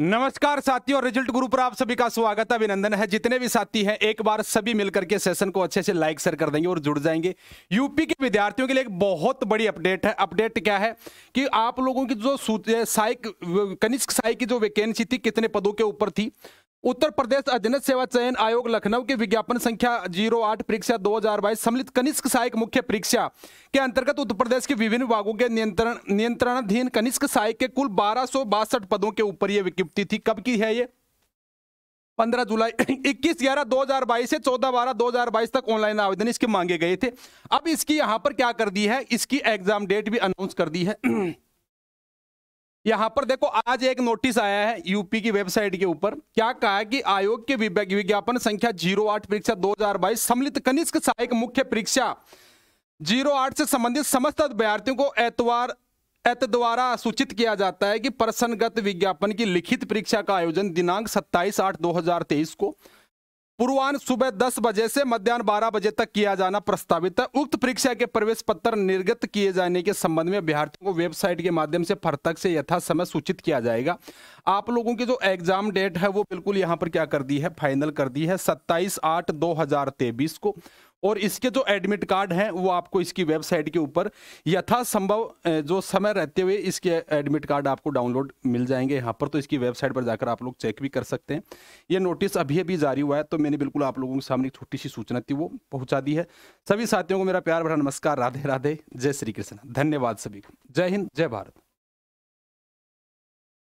नमस्कार साथियों रिजल्ट गुरु पर आप सभी का स्वागत अभिनंदन है जितने भी साथी हैं एक बार सभी मिलकर के सेशन को अच्छे से लाइक शेयर कर देंगे और जुड़ जाएंगे यूपी के विद्यार्थियों के लिए एक बहुत बड़ी अपडेट है अपडेट क्या है कि आप लोगों की जो साइक कनिष्क साई की जो वैकेंसी थी कितने पदों के ऊपर थी उत्तर प्रदेश अधीनस्थ सेवा चयन आयोग लखनऊ के विज्ञापन संख्या जीरो आठ परीक्षा दो हजार बाईस सम्मिलित कनिष्क सहायक मुख्य परीक्षा के अंतर्गत उत्तर प्रदेश के विभिन्न विभागों के नियंत्रण नियंत्रणाधीन कनिष्क सहायक के कुल बारह पदों के ऊपर यह विज्ञप्ति थी कब की है ये 15 जुलाई 21 ग्यारह 2022 से 14 बारह 2022 तक ऑनलाइन आवेदन इसके मांगे गए थे अब इसकी यहां पर क्या कर दी है इसकी एग्जाम डेट भी अनाउंस कर दी है यहां पर देखो आज एक नोटिस आया है यूपी की वेबसाइट के ऊपर क्या कहा है कि आयोग के विज्ञापन संख्या जीरो आठ परीक्षा दो हजार बाईस सम्मिलित कनिष्क सहायक मुख्य परीक्षा जीरो आठ से संबंधित समस्त अभ्यार्थियों को एतवार द्वारा सूचित किया जाता है कि प्रसन्नगत विज्ञापन की लिखित परीक्षा का आयोजन दिनांक 27 आठ 2023 को पूर्वान्ह सुबह 10 बजे से मध्यान्ह 12 बजे तक किया जाना प्रस्तावित है उक्त परीक्षा के प्रवेश पत्र निर्गत किए जाने के संबंध में अभ्यार्थियों को वेबसाइट के माध्यम से फरतक से यथा समय सूचित किया जाएगा आप लोगों की जो एग्जाम डेट है वो बिल्कुल यहाँ पर क्या कर दी है फाइनल कर दी है सत्ताईस आठ दो को और इसके जो एडमिट कार्ड हैं वो आपको इसकी वेबसाइट के ऊपर यथासंभव जो समय रहते हुए इसके एडमिट कार्ड आपको डाउनलोड मिल जाएंगे यहाँ पर तो इसकी वेबसाइट पर जाकर आप लोग चेक भी कर सकते हैं ये नोटिस अभी अभी जारी हुआ है तो मैंने बिल्कुल आप लोगों के सामने छोटी सी सूचना थी वो पहुँचा दी है सभी साथियों को मेरा प्यार भरा नमस्कार राधे राधे जय श्री कृष्ण धन्यवाद सभी को जय हिंद जय भारत